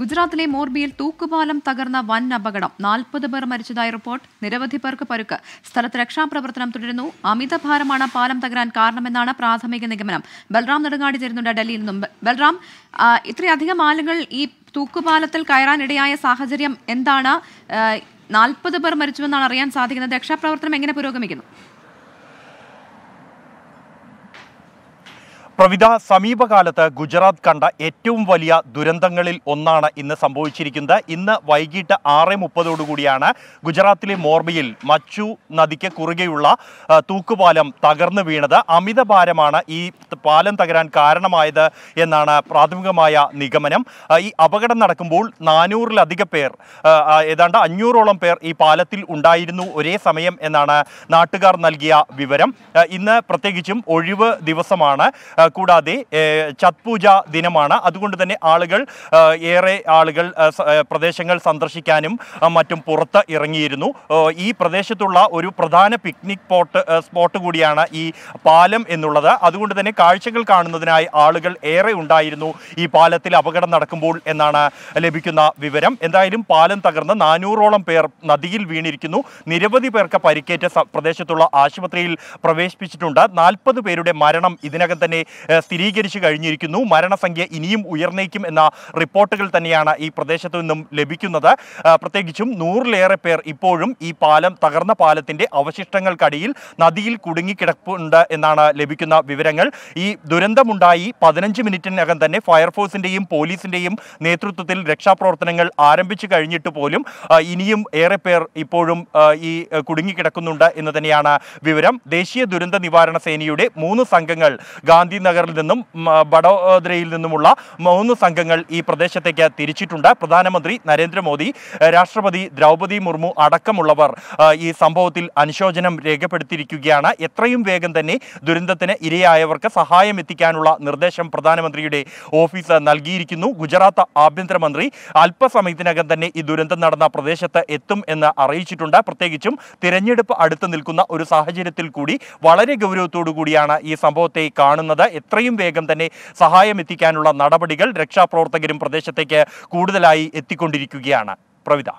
ഗുജറാത്തിലെ മോർബിയിൽ തൂക്കുപാലം തകർന്ന വൻ അപകടം നാൽപ്പത് പേർ മരിച്ചതായി റിപ്പോർട്ട് നിരവധി പേർക്ക് പരുക്ക് സ്ഥലത്ത് രക്ഷാപ്രവർത്തനം തുടരുന്നു അമിത ഭാരമാണ് പാലം തകരാൻ കാരണമെന്നാണ് പ്രാഥമിക നിഗമനം ബൽറാം നെടുങ്ങാടി ചേരുന്നുണ്ട് ഡൽഹിയിൽ നിന്നും ബൽറാം ഇത്രയധികം ആളുകൾ ഈ തൂക്കുപാലത്തിൽ കയറാനിടയായ സാഹചര്യം എന്താണ് നാൽപ്പത് പേർ മരിച്ചുവെന്നാണ് അറിയാൻ സാധിക്കുന്നത് രക്ഷാപ്രവർത്തനം എങ്ങനെ പുരോഗമിക്കുന്നു പ്രവിധ സമീപകാലത്ത് ഗുജറാത്ത് കണ്ട ഏറ്റവും വലിയ ദുരന്തങ്ങളിൽ ഒന്നാണ് ഇന്ന് സംഭവിച്ചിരിക്കുന്നത് ഇന്ന് വൈകിട്ട് ആറ് മുപ്പതോടുകൂടിയാണ് ഗുജറാത്തിലെ മോർബിയിൽ മച്ചു നദിക്ക് കുറുകെയുള്ള തൂക്കുപാലം തകർന്നു വീണത് അമിത ഭാരമാണ് ഈ പാലം തകരാൻ കാരണമായത് എന്നാണ് പ്രാഥമികമായ നിഗമനം ഈ അപകടം നടക്കുമ്പോൾ നാനൂറിലധികം പേർ ഏതാണ്ട് അഞ്ഞൂറോളം പേർ ഈ പാലത്തിൽ ഉണ്ടായിരുന്നു ഒരേ സമയം എന്നാണ് നാട്ടുകാർ നൽകിയ വിവരം ഇന്ന് പ്രത്യേകിച്ചും ഒഴിവ് ദിവസമാണ് കൂടാതെ ഛത് പൂജ ദിനമാണ് അതുകൊണ്ട് തന്നെ ആളുകൾ ഏറെ ആളുകൾ പ്രദേശങ്ങൾ സന്ദർശിക്കാനും മറ്റും പുറത്ത് ഇറങ്ങിയിരുന്നു ഈ പ്രദേശത്തുള്ള ഒരു പ്രധാന പിക്നിക് പോട്ട് സ്പോട്ട് കൂടിയാണ് ഈ പാലം എന്നുള്ളത് അതുകൊണ്ട് തന്നെ കാഴ്ചകൾ കാണുന്നതിനായി ആളുകൾ ഏറെ ഉണ്ടായിരുന്നു ഈ പാലത്തിൽ അപകടം നടക്കുമ്പോൾ എന്നാണ് ലഭിക്കുന്ന വിവരം എന്തായാലും പാലം തകർന്ന് നാനൂറോളം പേർ നദിയിൽ വീണിരിക്കുന്നു നിരവധി പേർക്ക് പരിക്കേറ്റ പ്രദേശത്തുള്ള ആശുപത്രിയിൽ പ്രവേശിപ്പിച്ചിട്ടുണ്ട് നാൽപ്പത് പേരുടെ മരണം ഇതിനകം തന്നെ സ്ഥിരീകരിച്ചു കഴിഞ്ഞിരിക്കുന്നു മരണസംഖ്യ ഇനിയും ഉയർന്നേക്കും എന്ന റിപ്പോർട്ടുകൾ തന്നെയാണ് ഈ പ്രദേശത്ത് നിന്നും ലഭിക്കുന്നത് പ്രത്യേകിച്ചും നൂറിലേറെ പേർ ഇപ്പോഴും ഈ പാലം തകർന്ന പാലത്തിൻ്റെ അവശിഷ്ടങ്ങൾക്കടിയിൽ നദിയിൽ കുടുങ്ങിക്കിടപ്പുണ്ട് എന്നാണ് ലഭിക്കുന്ന വിവരങ്ങൾ ഈ ദുരന്തമുണ്ടായി പതിനഞ്ച് മിനിറ്റിനകം തന്നെ ഫയർഫോഴ്സിൻ്റെയും പോലീസിൻ്റെയും നേതൃത്വത്തിൽ രക്ഷാപ്രവർത്തനങ്ങൾ ആരംഭിച്ചു കഴിഞ്ഞിട്ട് പോലും ഇനിയും ഏറെ പേർ ഇപ്പോഴും ഈ കുടുങ്ങിക്കിടക്കുന്നുണ്ട് എന്ന് തന്നെയാണ് വിവരം ദേശീയ ദുരന്ത നിവാരണ സേനയുടെ മൂന്ന് സംഘങ്ങൾ ഗാന്ധി നഗറിൽ നിന്നും വടോദരയിൽ നിന്നുമുള്ള മൂന്ന് സംഘങ്ങൾ ഈ പ്രദേശത്തേക്ക് തിരിച്ചിട്ടുണ്ട് പ്രധാനമന്ത്രി നരേന്ദ്രമോദി രാഷ്ട്രപതി ദ്രൗപദി മുർമു അടക്കമുള്ളവർ ഈ സംഭവത്തിൽ അനുശോചനം രേഖപ്പെടുത്തിയിരിക്കുകയാണ് എത്രയും വേഗം തന്നെ ദുരന്തത്തിന് ഇരയായവർക്ക് സഹായം എത്തിക്കാനുള്ള നിർദ്ദേശം പ്രധാനമന്ത്രിയുടെ ഓഫീസ് നൽകിയിരിക്കുന്നു ഗുജറാത്ത് ആഭ്യന്തരമന്ത്രി അല്പസമയത്തിനകം തന്നെ ഈ ദുരന്തം നടന്ന പ്രദേശത്ത് എത്തും എന്ന് അറിയിച്ചിട്ടുണ്ട് പ്രത്യേകിച്ചും തിരഞ്ഞെടുപ്പ് അടുത്ത് നിൽക്കുന്ന ഒരു സാഹചര്യത്തിൽ കൂടി വളരെ ഗൗരവത്തോടു കൂടിയാണ് ഈ സംഭവത്തെ കാണുന്നത് എത്രയും വേഗം തന്നെ സഹായം എത്തിക്കാനുള്ള നടപടികൾ രക്ഷാപ്രവർത്തകരും പ്രദേശത്തേക്ക് കൂടുതലായി എത്തിക്കൊണ്ടിരിക്കുകയാണ് പ്രവിത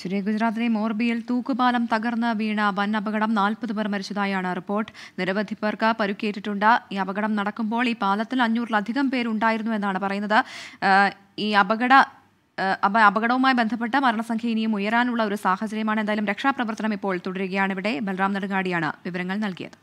ശ്രീ ഗുജറാത്തിലെ മോർബിയിൽ തൂക്കുപാലം തകർന്ന് വീണ വൻ അപകടം നാൽപ്പത് പേർ മരിച്ചതായാണ് റിപ്പോർട്ട് നിരവധി പേർക്ക് പരുക്കേറ്റിട്ടുണ്ട് ഈ അപകടം നടക്കുമ്പോൾ ഈ പാലത്തിൽ അഞ്ഞൂറിലധികം പേരുണ്ടായിരുന്നു എന്നാണ് പറയുന്നത് ഈ അപകട അപകടവുമായി ബന്ധപ്പെട്ട മരണസംഖ്യ ഇനിയും ഉയരാനുള്ള ഒരു സാഹചര്യമാണ് എന്തായാലും രക്ഷാപ്രവർത്തനം ഇപ്പോൾ തുടരുകയാണ് ഇവിടെ ബൽറാം നെടുങ്ങാടിയാണ് വിവരങ്ങൾ നൽകിയത്